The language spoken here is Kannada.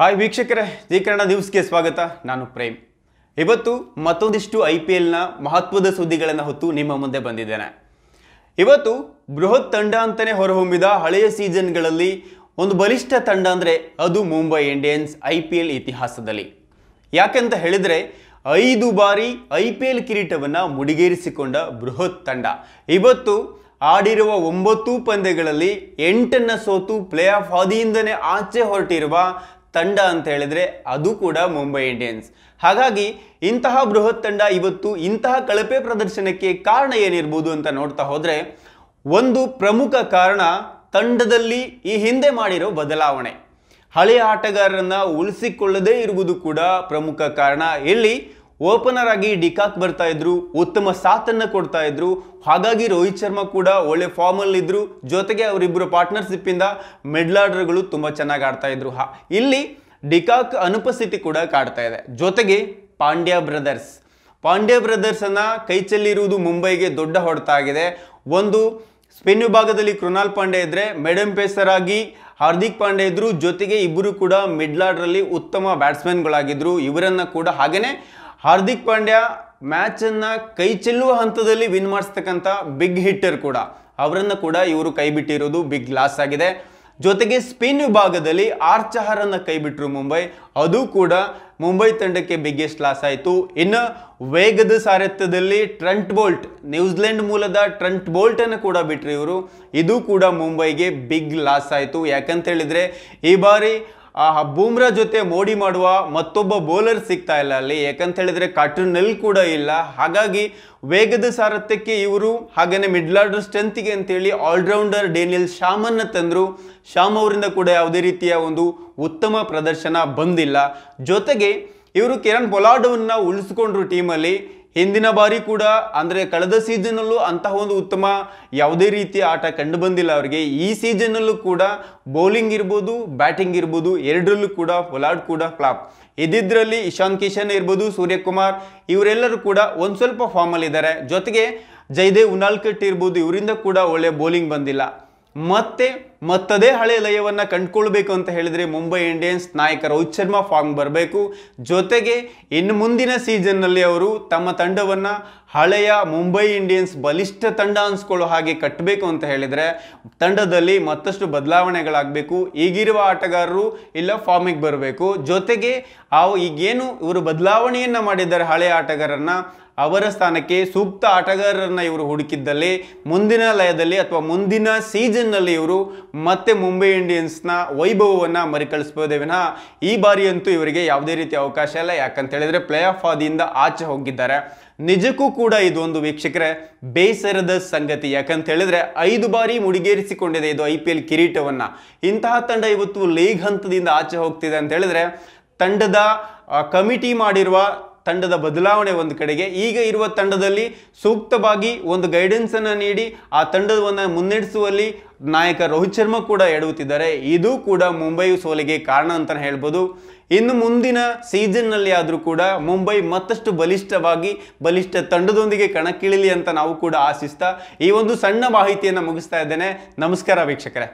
ಹಾಯ್ ವೀಕ್ಷಕರೇ ಜೀಕರಣ ಕನ್ನಡ ನ್ಯೂಸ್ಗೆ ಸ್ವಾಗತ ನಾನು ಪ್ರೇಮ್ ಇವತ್ತು ಮತ್ತೊಂದಿಷ್ಟು ಐ ಪಿ ಎಲ್ನ ಮಹತ್ವದ ಸುದ್ದಿಗಳನ್ನು ಹೊತ್ತು ನಿಮ್ಮ ಮುಂದೆ ಬಂದಿದ್ದೇನೆ ಇವತ್ತು ಬೃಹತ್ ತಂಡ ಅಂತಲೇ ಹೊರಹೊಮ್ಮಿದ ಹಳೆಯ ಸೀಸನ್ಗಳಲ್ಲಿ ಒಂದು ಬಲಿಷ್ಠ ತಂಡ ಅಂದರೆ ಅದು Mumbai Indians I P L ಇತಿಹಾಸದಲ್ಲಿ ಯಾಕೆಂತ ಹೇಳಿದರೆ ಐದು ಬಾರಿ ಐ ಪಿ ಎಲ್ ಕಿರೀಟವನ್ನು ಮುಡಿಗೇರಿಸಿಕೊಂಡ ಬೃಹತ್ ತಂಡ ಇವತ್ತು ಆಡಿರುವ ಒಂಬತ್ತು ಪಂದ್ಯಗಳಲ್ಲಿ ಎಂಟನ್ನು ಸೋತು ಪ್ಲೇ ಆಫ್ ಹಾದಿಯಿಂದನೇ ಆಚೆ ಹೊರಟಿರುವ ತಂಡ ಅಂತ ಹೇಳಿದ್ರೆ ಅದು ಕೂಡ ಮುಂಬೈ ಇಂಡಿಯನ್ಸ್ ಹಾಗಾಗಿ ಇಂತಹ ಬೃಹತ್ ತಂಡ ಇವತ್ತು ಇಂತಹ ಕಳಪೆ ಪ್ರದರ್ಶನಕ್ಕೆ ಕಾರಣ ಏನಿರ್ಬೋದು ಅಂತ ನೋಡ್ತಾ ಹೋದರೆ ಒಂದು ಪ್ರಮುಖ ಕಾರಣ ತಂಡದಲ್ಲಿ ಈ ಹಿಂದೆ ಮಾಡಿರೋ ಬದಲಾವಣೆ ಹಳೆಯ ಆಟಗಾರರನ್ನು ಉಳಿಸಿಕೊಳ್ಳದೇ ಇರುವುದು ಕೂಡ ಪ್ರಮುಖ ಕಾರಣ ಇಲ್ಲಿ ಓಪನರ್ ಆಗಿ ಡಿಕಾಕ್ ಬರ್ತಾ ಇದ್ರು ಉತ್ತಮ ಸಾಥನ್ನು ಕೊಡ್ತಾ ಇದ್ರು ಹಾಗಾಗಿ ರೋಹಿತ್ ಶರ್ಮಾ ಕೂಡ ಒಳ್ಳೆ ಫಾರ್ಮ್ ಅಲ್ಲಿ ಇದ್ರು ಜೊತೆಗೆ ಅವರಿಬ್ಬರು ಪಾರ್ಟ್ನರ್ಶಿಪ್ ಇಂದ ಮಿಡ್ಲ್ ಆರ್ಡರ್ಗಳು ತುಂಬ ಚೆನ್ನಾಗಿ ಆಡ್ತಾ ಇದ್ರು ಇಲ್ಲಿ ಡಿಕಾಕ್ ಅನುಪಸ್ಥಿತಿ ಕೂಡ ಕಾಡ್ತಾ ಇದೆ ಜೊತೆಗೆ ಪಾಂಡ್ಯ ಬ್ರದರ್ಸ್ ಪಾಂಡ್ಯ ಬ್ರದರ್ಸ್ ಬ್ರದರ್ಸನ್ನು ಕೈಚಲ್ಲಿರುವುದು ಮುಂಬೈಗೆ ದೊಡ್ಡ ಹೊಡೆತ ಆಗಿದೆ ಒಂದು ಸ್ಪಿನ್ ವಿಭಾಗದಲ್ಲಿ ಕೃಣಾಲ್ ಪಾಂಡೆ ಇದ್ದರೆ ಮೇಡಮ್ ಪೇಸರ್ ಆಗಿ ಹಾರ್ದಿಕ್ ಪಾಂಡೆ ಇದ್ರು ಜೊತೆಗೆ ಇಬ್ಬರು ಕೂಡ ಅಲ್ಲಿ ಉತ್ತಮ ಬ್ಯಾಟ್ಸ್ಮನ್ಗಳಾಗಿದ್ರು ಇವರನ್ನ ಕೂಡ ಹಾಗೆಯೇ ಹಾರ್ದಿಕ್ ಪಾಂಡ್ಯ ಮ್ಯಾಚನ್ನು ಕೈ ಚೆಲ್ಲುವ ಹಂತದಲ್ಲಿ ವಿನ್ ಮಾಡಿಸ್ತಕ್ಕಂಥ ಬಿಗ್ ಹಿಟ್ಟರ್ ಕೂಡ ಅವರನ್ನು ಕೂಡ ಇವರು ಕೈ ಬಿಟ್ಟಿರೋದು ಬಿಗ್ ಲಾಸ್ ಆಗಿದೆ ಜೊತೆಗೆ ಸ್ಪಿನ್ ವಿಭಾಗದಲ್ಲಿ ಆರ್ ಕೈ ಕೈಬಿಟ್ರು ಮುಂಬೈ ಅದು ಕೂಡ ಮುಂಬೈ ತಂಡಕ್ಕೆ ಬಿಗ್ಗೆಸ್ಟ್ ಲಾಸ್ ಆಯಿತು ಇನ್ನು ವೇಗದ ಸಾರಥ್ಯದಲ್ಲಿ ಟ್ರಂಟ್ ಬೋಲ್ಟ್ ನ್ಯೂಜಿಲೆಂಡ್ ಮೂಲದ ಟ್ರಂಟ್ ಬೋಲ್ಟನ್ನು ಕೂಡ ಬಿಟ್ಟರು ಇವರು ಇದು ಕೂಡ ಮುಂಬೈಗೆ ಬಿಗ್ ಲಾಸ್ ಆಯಿತು ಯಾಕಂತ ಹೇಳಿದರೆ ಈ ಬಾರಿ ಆ ಬೂಮ್ರಾ ಜೊತೆ ಮೋಡಿ ಮಾಡುವ ಮತ್ತೊಬ್ಬ ಬೌಲರ್ ಸಿಗ್ತಾ ಇಲ್ಲ ಅಲ್ಲಿ ಯಾಕಂತ ಹೇಳಿದ್ರೆ ನೆಲ್ ಕೂಡ ಇಲ್ಲ ಹಾಗಾಗಿ ವೇಗದ ಸಾರಥ್ಯಕ್ಕೆ ಇವರು ಹಾಗೆಯೇ ಮಿಡ್ಲಾರ್ಡರ್ ಸ್ಟ್ರೆಂತಿಗೆ ಅಂತೇಳಿ ಆಲ್ರೌಂಡರ್ ಡೇನಿಯಲ್ ಶಾಮನ್ನ ತಂದರು ಶಾಮ್ ಅವರಿಂದ ಕೂಡ ಯಾವುದೇ ರೀತಿಯ ಒಂದು ಉತ್ತಮ ಪ್ರದರ್ಶನ ಬಂದಿಲ್ಲ ಜೊತೆಗೆ ಇವರು ಕಿರಣ್ ಬೊಲಾಡೋನ್ನ ಉಳಿಸ್ಕೊಂಡ್ರು ಟೀಮಲ್ಲಿ ಹಿಂದಿನ ಬಾರಿ ಕೂಡ ಅಂದರೆ ಕಳೆದ ಸೀಸನ್ನಲ್ಲೂ ಅಂತಹ ಒಂದು ಉತ್ತಮ ಯಾವುದೇ ರೀತಿಯ ಆಟ ಕಂಡು ಬಂದಿಲ್ಲ ಅವರಿಗೆ ಈ ಸೀಸನ್ನಲ್ಲೂ ಕೂಡ ಬೌಲಿಂಗ್ ಇರ್ಬೋದು ಬ್ಯಾಟಿಂಗ್ ಇರ್ಬೋದು ಎರಡರಲ್ಲೂ ಕೂಡ ಪೊಲಾರ್ಡ್ ಕೂಡ ಫ್ಲಾಪ್ ಇದಿದ್ರಲ್ಲಿ ಇಶಾನ್ ಕಿಶನ್ ಇರ್ಬೋದು ಸೂರ್ಯಕುಮಾರ್ ಇವರೆಲ್ಲರೂ ಕೂಡ ಒಂದು ಸ್ವಲ್ಪ ಫಾರ್ಮಲ್ಲಿದ್ದಾರೆ ಜೊತೆಗೆ ಜಯದೇವ್ ಉನಾಲ್ಕಟ್ ಇರ್ಬೋದು ಇವರಿಂದ ಕೂಡ ಒಳ್ಳೆಯ ಬೌಲಿಂಗ್ ಬಂದಿಲ್ಲ ಮತ್ತೆ ಮತ್ತದೇ ಹಳೆ ಲಯವನ್ನು ಕಂಡುಕೊಳ್ಬೇಕು ಅಂತ ಹೇಳಿದರೆ ಮುಂಬೈ ಇಂಡಿಯನ್ಸ್ ನಾಯಕ ರೋಹಿತ್ ಶರ್ಮಾ ಫಾರ್ಮ್ ಬರಬೇಕು ಜೊತೆಗೆ ಇನ್ನು ಮುಂದಿನ ಸೀಸನ್ನಲ್ಲಿ ಅವರು ತಮ್ಮ ತಂಡವನ್ನು ಹಳೆಯ ಮುಂಬೈ ಇಂಡಿಯನ್ಸ್ ಬಲಿಷ್ಠ ತಂಡ ಅನ್ಸ್ಕೊಳ್ಳೋ ಹಾಗೆ ಕಟ್ಟಬೇಕು ಅಂತ ಹೇಳಿದರೆ ತಂಡದಲ್ಲಿ ಮತ್ತಷ್ಟು ಬದಲಾವಣೆಗಳಾಗಬೇಕು ಈಗಿರುವ ಆಟಗಾರರು ಇಲ್ಲ ಫಾರ್ಮಿಗೆ ಬರಬೇಕು ಜೊತೆಗೆ ಆ ಈಗೇನು ಇವರು ಬದಲಾವಣೆಯನ್ನು ಮಾಡಿದ್ದಾರೆ ಹಳೆಯ ಆಟಗಾರರನ್ನು ಅವರ ಸ್ಥಾನಕ್ಕೆ ಸೂಕ್ತ ಆಟಗಾರರನ್ನು ಇವರು ಹುಡುಕಿದ್ದಲ್ಲಿ ಮುಂದಿನ ಲಯದಲ್ಲಿ ಅಥವಾ ಮುಂದಿನ ಸೀಸನ್ನಲ್ಲಿ ಇವರು ಮತ್ತೆ ಮುಂಬೈ ಇಂಡಿಯನ್ಸ್ನ ವೈಭವವನ್ನು ಮರಿಕಳಿಸ್ಬೋದೇ ವಿನಃ ಈ ಬಾರಿಯಂತೂ ಇವರಿಗೆ ಯಾವುದೇ ರೀತಿ ಅವಕಾಶ ಇಲ್ಲ ಯಾಕಂತ ಹೇಳಿದ್ರೆ ಪ್ಲೇ ಆಫ್ ಆದಿಯಿಂದ ಆಚೆ ಹೋಗಿದ್ದಾರೆ ನಿಜಕ್ಕೂ ಕೂಡ ಇದೊಂದು ವೀಕ್ಷಕರೇ ಬೇಸರದ ಸಂಗತಿ ಯಾಕಂತ ಹೇಳಿದ್ರೆ ಐದು ಬಾರಿ ಮುಡಿಗೇರಿಸಿಕೊಂಡಿದೆ ಇದು ಐ ಪಿ ಎಲ್ ಕಿರೀಟವನ್ನು ಇಂತಹ ತಂಡ ಇವತ್ತು ಲೀಗ್ ಹಂತದಿಂದ ಆಚೆ ಹೋಗ್ತಿದೆ ಅಂತ ಹೇಳಿದ್ರೆ ತಂಡದ ಕಮಿಟಿ ಮಾಡಿರುವ ತಂಡದ ಬದಲಾವಣೆ ಒಂದು ಕಡೆಗೆ ಈಗ ಇರುವ ತಂಡದಲ್ಲಿ ಸೂಕ್ತವಾಗಿ ಒಂದು ಗೈಡೆನ್ಸನ್ನು ನೀಡಿ ಆ ತಂಡವನ್ನು ಮುನ್ನಡೆಸುವಲ್ಲಿ ನಾಯಕ ರೋಹಿತ್ ಶರ್ಮಾ ಕೂಡ ಎಡುತ್ತಿದ್ದಾರೆ ಇದು ಕೂಡ ಮುಂಬೈ ಸೋಲಿಗೆ ಕಾರಣ ಅಂತಲೇ ಹೇಳ್ಬೋದು ಇನ್ನು ಮುಂದಿನ ಸೀಸನ್ನಲ್ಲಿ ಆದರೂ ಕೂಡ ಮುಂಬೈ ಮತ್ತಷ್ಟು ಬಲಿಷ್ಠವಾಗಿ ಬಲಿಷ್ಠ ತಂಡದೊಂದಿಗೆ ಕಣಕ್ಕಿಳಿಲಿ ಅಂತ ನಾವು ಕೂಡ ಆಶಿಸ್ತಾ ಈ ಒಂದು ಸಣ್ಣ ಮಾಹಿತಿಯನ್ನು ಮುಗಿಸ್ತಾ ಇದ್ದೇನೆ ನಮಸ್ಕಾರ ವೀಕ್ಷಕರೇ